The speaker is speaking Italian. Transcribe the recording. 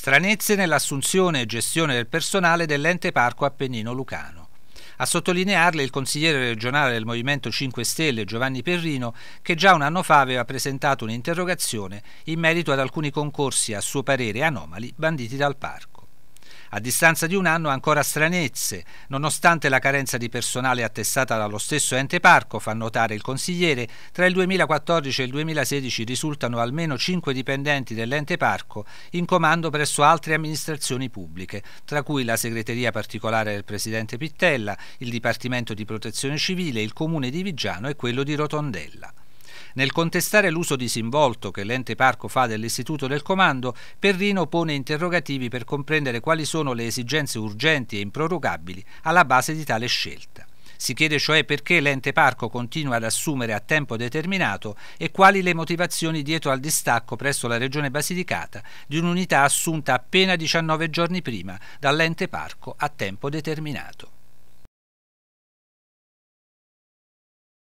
Stranezze nell'assunzione e gestione del personale dell'ente parco Appennino Lucano. A sottolinearle il consigliere regionale del Movimento 5 Stelle Giovanni Perrino, che già un anno fa aveva presentato un'interrogazione in merito ad alcuni concorsi, a suo parere anomali, banditi dal parco. A distanza di un anno ancora stranezze, nonostante la carenza di personale attestata dallo stesso ente parco, fa notare il consigliere, tra il 2014 e il 2016 risultano almeno 5 dipendenti dell'ente parco in comando presso altre amministrazioni pubbliche, tra cui la segreteria particolare del presidente Pittella, il Dipartimento di Protezione Civile, il Comune di Vigiano e quello di Rotondella. Nel contestare l'uso disinvolto che l'ente parco fa dell'istituto del comando, Perrino pone interrogativi per comprendere quali sono le esigenze urgenti e improrogabili alla base di tale scelta. Si chiede cioè perché l'ente parco continua ad assumere a tempo determinato e quali le motivazioni dietro al distacco presso la Regione Basilicata di un'unità assunta appena 19 giorni prima dall'ente parco a tempo determinato.